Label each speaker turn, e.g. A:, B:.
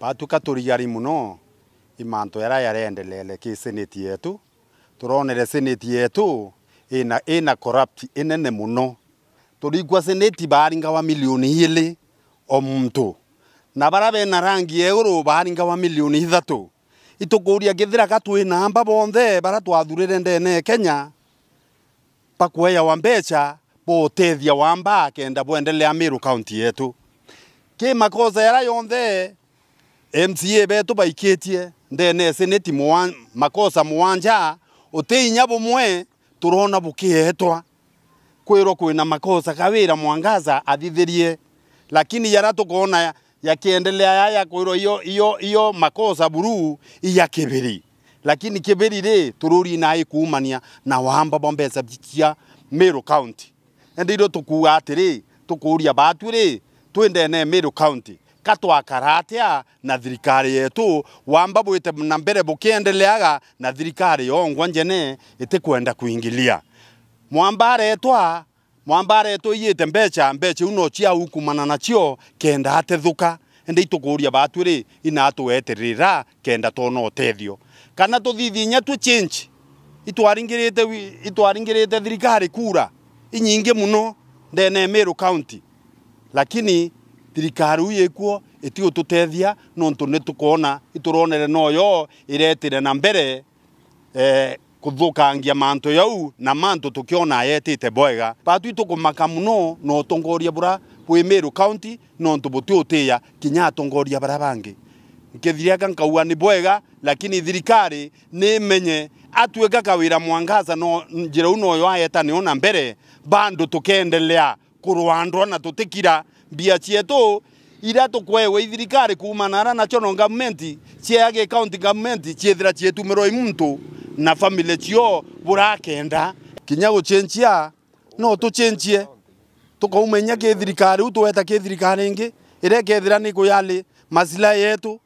A: batuka turigari muno imanto yara endelele ki seneti yetu turonere seneti yetu ina ina corrupt inene muno turigwa senate baringa wa milioni ili omuntu na barabe na rangi euro baringa wa milioni ithatu itukuria githira ina amba bonde bara twathurire ndene Kenya pakueya wa mbeca boutethia wa mbaa kenda bwendelea Meru county yetu ki makosa yara yonde MCA betu baikitie ndene seneti timu makosa mwanja utinya mwe turona bukietwa kwirwo kwina makosa kawira mwangaza adithirie lakini yara tukona yakiendelea yaya kwero iyo iyo iyo makosa buru iya kibiri lakini kibiri ri tururi na ikumania na wamba bombesa bikia Meru County ndiro tukuga atiri tukuria batu re ri ne Meru County katwakaratea na thirikari yetu wamba bwite na mbere bukiendeleaga na thirikari yongwa njene itikwenda kuingilia mwambare mwambare mwambaretwa mwambaretwa mbecha mbeca mbeca iu no ciaukumana chio kenda atethuka ndi itukuria batu ri inatueterera kenda tono tethio kana nya tu change itwaringirite itwaringirite thirikari kura inyinge muno ndene Meru county lakini thirikari u ikuo itigu tutethia nontu ni tukona ituronere no yo iretire na mbere eh, kuthukangia manto yau na mantu tukiona yetite bwega patu itukumaka muno no utongoria bura bwi Meru county nontu buti utiya kinya atongoria bara bangi nkithiriaka nkaua ni bwega lakini thirikari ni menye atuĩkaga wĩra mwangaza no njĩra u yo ayeta nĩo na mbere bado tũkendelea kurwandwa na tutikira mbia cietu ira tukwewe ithirikari kuma na national government ciage county government ciethira cietumirwo i muntu na family cio burakenda kinya gucenjia no tucenjie tukaumenya kithirikari u tweta kithirikari ingi ira ikethira ni kuyali masila yetu